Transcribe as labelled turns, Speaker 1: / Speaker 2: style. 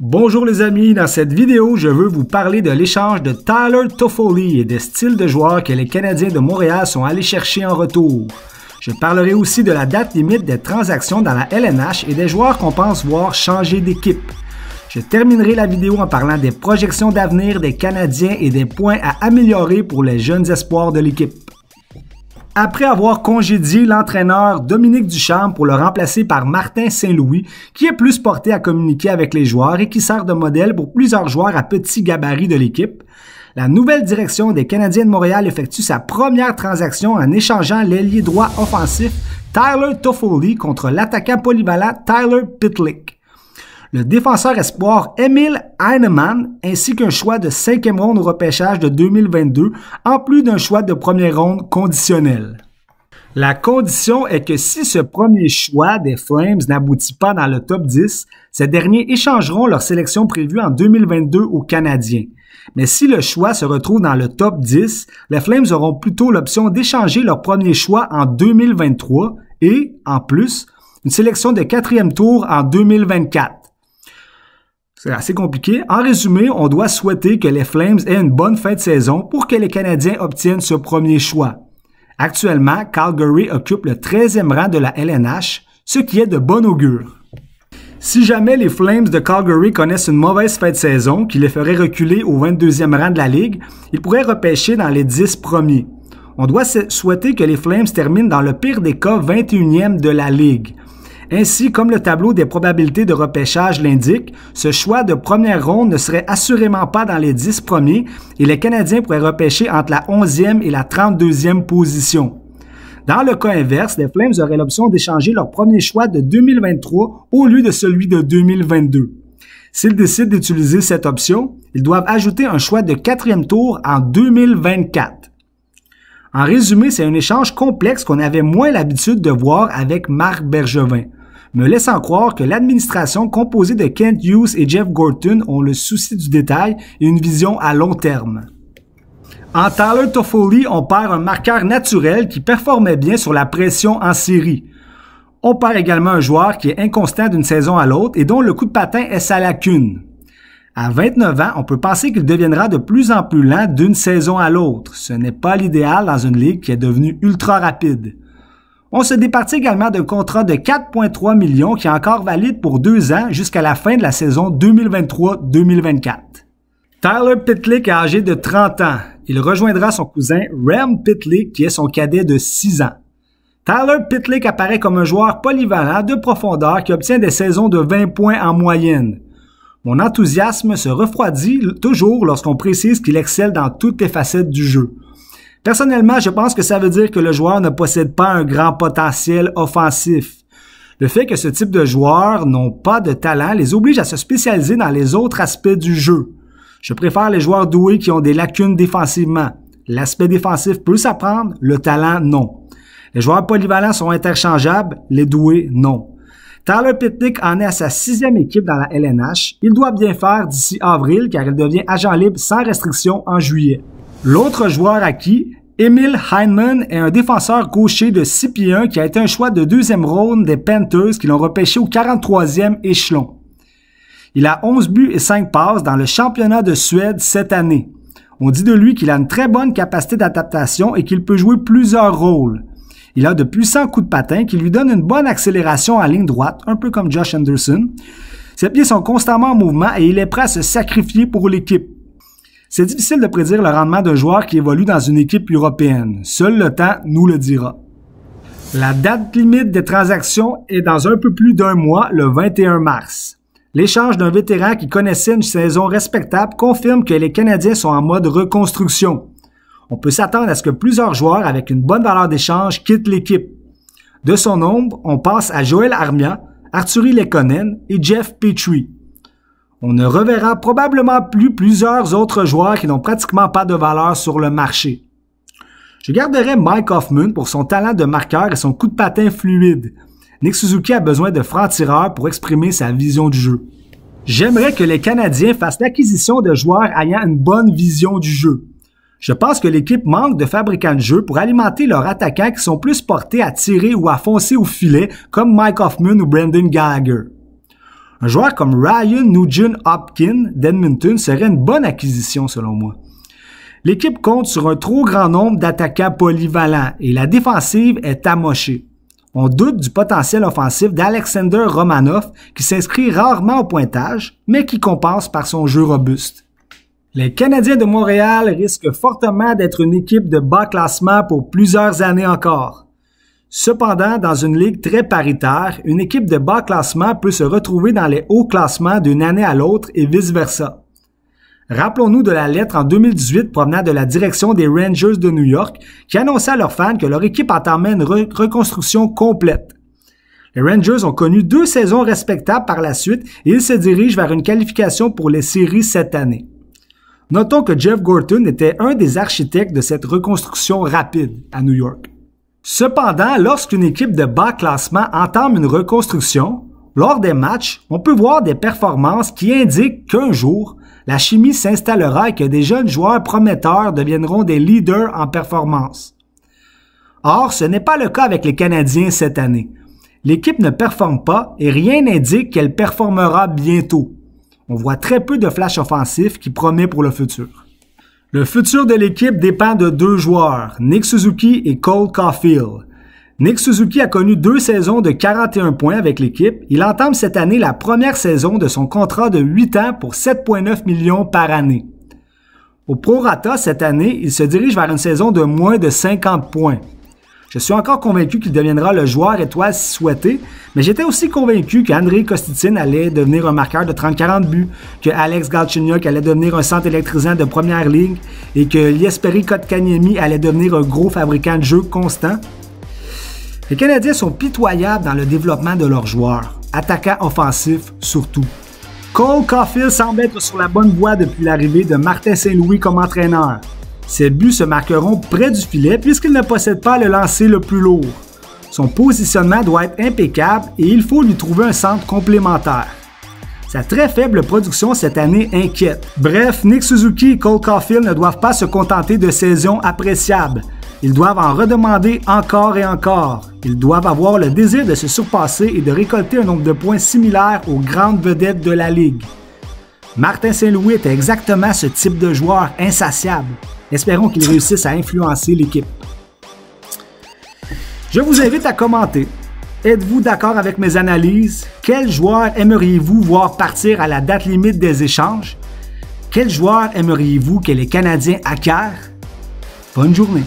Speaker 1: Bonjour les amis, dans cette vidéo, je veux vous parler de l'échange de Tyler Toffoli et des styles de joueurs que les Canadiens de Montréal sont allés chercher en retour. Je parlerai aussi de la date limite des transactions dans la LNH et des joueurs qu'on pense voir changer d'équipe. Je terminerai la vidéo en parlant des projections d'avenir des Canadiens et des points à améliorer pour les jeunes espoirs de l'équipe. Après avoir congédié l'entraîneur Dominique Duchamp pour le remplacer par Martin Saint-Louis, qui est plus porté à communiquer avec les joueurs et qui sert de modèle pour plusieurs joueurs à petit gabarit de l'équipe, la nouvelle direction des Canadiens de Montréal effectue sa première transaction en échangeant l'ailier droit offensif Tyler Toffoli contre l'attaquant polyvalent Tyler Pitlick le défenseur espoir Emil Heinemann ainsi qu'un choix de cinquième ronde au repêchage de 2022, en plus d'un choix de première ronde conditionnel. La condition est que si ce premier choix des Flames n'aboutit pas dans le top 10, ces derniers échangeront leur sélection prévue en 2022 aux Canadiens. Mais si le choix se retrouve dans le top 10, les Flames auront plutôt l'option d'échanger leur premier choix en 2023 et, en plus, une sélection de quatrième tour en 2024. C'est assez compliqué. En résumé, on doit souhaiter que les Flames aient une bonne fin de saison pour que les Canadiens obtiennent ce premier choix. Actuellement, Calgary occupe le 13e rang de la LNH, ce qui est de bon augure. Si jamais les Flames de Calgary connaissent une mauvaise fin de saison qui les ferait reculer au 22e rang de la Ligue, ils pourraient repêcher dans les 10 premiers. On doit souhaiter que les Flames terminent dans le pire des cas 21e de la Ligue. Ainsi, comme le tableau des probabilités de repêchage l'indique, ce choix de première ronde ne serait assurément pas dans les 10 premiers et les Canadiens pourraient repêcher entre la 11e et la 32e position. Dans le cas inverse, les Flames auraient l'option d'échanger leur premier choix de 2023 au lieu de celui de 2022. S'ils décident d'utiliser cette option, ils doivent ajouter un choix de quatrième tour en 2024. En résumé, c'est un échange complexe qu'on avait moins l'habitude de voir avec Marc Bergevin me laissant croire que l'administration composée de Kent Hughes et Jeff Gorton ont le souci du détail et une vision à long terme. En Tyler Toffoli, on perd un marqueur naturel qui performait bien sur la pression en série. On perd également un joueur qui est inconstant d'une saison à l'autre et dont le coup de patin est sa lacune. À 29 ans, on peut penser qu'il deviendra de plus en plus lent d'une saison à l'autre. Ce n'est pas l'idéal dans une ligue qui est devenue ultra rapide. On se départit également d'un contrat de 4,3 millions qui est encore valide pour deux ans jusqu'à la fin de la saison 2023-2024. Tyler Pitlick est âgé de 30 ans. Il rejoindra son cousin Rem Pitlick qui est son cadet de 6 ans. Tyler Pitlick apparaît comme un joueur polyvalent de profondeur qui obtient des saisons de 20 points en moyenne. Mon enthousiasme se refroidit toujours lorsqu'on précise qu'il excelle dans toutes les facettes du jeu. Personnellement, je pense que ça veut dire que le joueur ne possède pas un grand potentiel offensif. Le fait que ce type de joueurs n'ont pas de talent les oblige à se spécialiser dans les autres aspects du jeu. Je préfère les joueurs doués qui ont des lacunes défensivement. L'aspect défensif peut s'apprendre, le talent non. Les joueurs polyvalents sont interchangeables, les doués non. Tyler Pitnick en est à sa sixième équipe dans la LNH. Il doit bien faire d'ici avril car il devient agent libre sans restriction en juillet. L'autre joueur acquis, Emil Heinemann est un défenseur gaucher de 6 pieds 1 qui a été un choix de deuxième round des Panthers qui l'ont repêché au 43e échelon. Il a 11 buts et 5 passes dans le championnat de Suède cette année. On dit de lui qu'il a une très bonne capacité d'adaptation et qu'il peut jouer plusieurs rôles. Il a de puissants coups de patin qui lui donnent une bonne accélération à ligne droite, un peu comme Josh Anderson. Ses pieds sont constamment en mouvement et il est prêt à se sacrifier pour l'équipe. C'est difficile de prédire le rendement d'un joueur qui évolue dans une équipe européenne. Seul le temps nous le dira. La date limite des transactions est dans un peu plus d'un mois, le 21 mars. L'échange d'un vétéran qui connaissait une saison respectable confirme que les Canadiens sont en mode reconstruction. On peut s'attendre à ce que plusieurs joueurs avec une bonne valeur d'échange quittent l'équipe. De son nombre, on passe à Joël Armia, Arthurie Lekonen et Jeff Petrie. On ne reverra probablement plus plusieurs autres joueurs qui n'ont pratiquement pas de valeur sur le marché. Je garderai Mike Hoffman pour son talent de marqueur et son coup de patin fluide. Nick Suzuki a besoin de francs-tireurs pour exprimer sa vision du jeu. J'aimerais que les Canadiens fassent l'acquisition de joueurs ayant une bonne vision du jeu. Je pense que l'équipe manque de fabricants de jeu pour alimenter leurs attaquants qui sont plus portés à tirer ou à foncer au filet comme Mike Hoffman ou Brandon Gallagher. Un joueur comme Ryan Nugent Hopkins d'Edmonton serait une bonne acquisition selon moi. L'équipe compte sur un trop grand nombre d'attaquants polyvalents et la défensive est amochée. On doute du potentiel offensif d'Alexander Romanov qui s'inscrit rarement au pointage, mais qui compense par son jeu robuste. Les Canadiens de Montréal risquent fortement d'être une équipe de bas classement pour plusieurs années encore. Cependant, dans une ligue très paritaire, une équipe de bas classement peut se retrouver dans les hauts classements d'une année à l'autre et vice-versa. Rappelons-nous de la lettre en 2018 provenant de la direction des Rangers de New York qui annonçait à leurs fans que leur équipe entamait une reconstruction complète. Les Rangers ont connu deux saisons respectables par la suite et ils se dirigent vers une qualification pour les séries cette année. Notons que Jeff Gorton était un des architectes de cette reconstruction rapide à New York. Cependant, lorsqu'une équipe de bas classement entame une reconstruction, lors des matchs, on peut voir des performances qui indiquent qu'un jour, la chimie s'installera et que des jeunes joueurs prometteurs deviendront des leaders en performance. Or, ce n'est pas le cas avec les Canadiens cette année. L'équipe ne performe pas et rien n'indique qu'elle performera bientôt. On voit très peu de flash offensif qui promet pour le futur. Le futur de l'équipe dépend de deux joueurs, Nick Suzuki et Cole Caulfield. Nick Suzuki a connu deux saisons de 41 points avec l'équipe. Il entame cette année la première saison de son contrat de 8 ans pour 7,9 millions par année. Au prorata cette année, il se dirige vers une saison de moins de 50 points. Je suis encore convaincu qu'il deviendra le joueur étoile souhaité, mais j'étais aussi convaincu qu'André Kostitin allait devenir un marqueur de 30-40 buts, que Alex Galchenyuk allait devenir un centre électrisant de première ligue et que Liesperi Kotkaniemi allait devenir un gros fabricant de jeux constant. Les Canadiens sont pitoyables dans le développement de leurs joueurs, attaquants offensifs surtout. Cole Caulfield semble être sur la bonne voie depuis l'arrivée de Martin Saint-Louis comme entraîneur. Ses buts se marqueront près du filet puisqu'il ne possède pas le lancer le plus lourd. Son positionnement doit être impeccable et il faut lui trouver un centre complémentaire. Sa très faible production cette année inquiète. Bref, Nick Suzuki et Cole Caulfield ne doivent pas se contenter de saisons appréciables. Ils doivent en redemander encore et encore. Ils doivent avoir le désir de se surpasser et de récolter un nombre de points similaire aux grandes vedettes de la Ligue. Martin Saint-Louis est exactement ce type de joueur insatiable. Espérons qu'ils réussissent à influencer l'équipe. Je vous invite à commenter. Êtes-vous d'accord avec mes analyses? Quel joueur aimeriez-vous voir partir à la date limite des échanges? Quel joueur aimeriez-vous que les Canadiens acquièrent? Bonne journée!